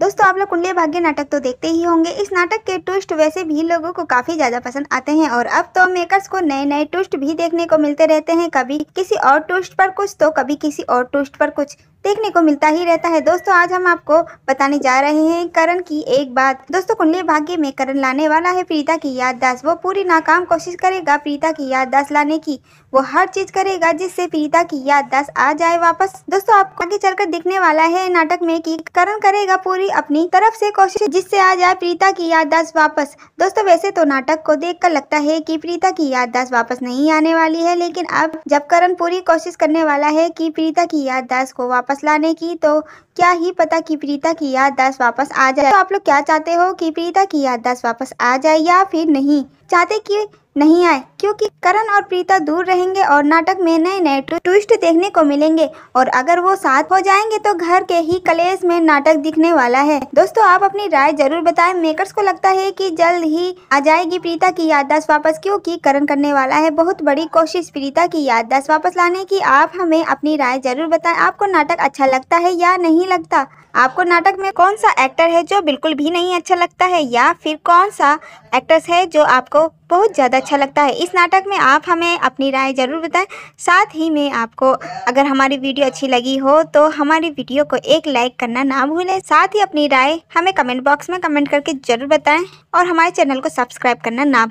दोस्तों आप लोग कुंडली भाग्य नाटक तो देखते ही होंगे इस नाटक के ट्विस्ट वैसे भी लोगों को काफी ज्यादा पसंद आते हैं और अब तो मेकर्स को नए नए ट्विस्ट भी देखने को मिलते रहते हैं कभी किसी और ट्विस्ट पर कुछ तो कभी किसी और ट्विस्ट पर कुछ देखने को मिलता ही रहता है दोस्तों आज हम आपको बताने जा रहे हैं करण की एक बात दोस्तों कुंडली भाग्य में करण लाने वाला है प्रीता की याददाश्त वो पूरी नाकाम कोशिश करेगा प्रीता की याददाश्त लाने की वो हर चीज करेगा जिससे प्रीता की याददाश्त आ जाए वापस दोस्तों आपको आगे चलकर दिखने वाला है नाटक में की करण करेगा पूरी अपनी तरफ से कोशिश जिससे आ जाए प्रीता की याददाश्त वापस दोस्तों वैसे तो नाटक को कर लगता है की प्रीता की याददाश्त वापस नहीं आने वाली है लेकिन अब जब करण पूरी कोशिश करने वाला है की प्रीता की याददाश्त को वापस वापस लाने की तो क्या ही पता कि प्रीता की याददाश्त वापस आ जाए तो आप लोग क्या चाहते हो कि प्रीता की याददाश्त वापस आ जाए या फिर नहीं चाहते कि नहीं आए क्योंकि करण और प्रीता दूर रहेंगे और नाटक में नए नए ट्विस्ट देखने को मिलेंगे और अगर वो साथ हो जाएंगे तो घर के ही कलेस में नाटक दिखने वाला है दोस्तों आप अपनी राय जरूर बताएं मेकर्स को लगता है कि जल्द ही आ जाएगी प्रीता की याददाश्त वापस क्योंकि करण करने वाला है बहुत बड़ी कोशिश प्रीता की याददाश्त वापस लाने की आप हमें अपनी राय जरूर बताए आपको नाटक अच्छा लगता है या नहीं लगता आपको नाटक में कौन सा एक्टर है जो बिल्कुल भी नहीं अच्छा लगता है या फिर कौन सा एक्ट्रेस है जो आपको बहुत ज़्यादा अच्छा अच्छा लगता है इस नाटक में आप हमें अपनी राय ज़रूर बताएं साथ ही में आपको अगर हमारी वीडियो अच्छी लगी हो तो हमारी वीडियो को एक लाइक करना ना भूलें साथ ही अपनी राय हमें कमेंट बॉक्स में कमेंट करके ज़रूर बताएं और हमारे चैनल को सब्सक्राइब करना ना भूलें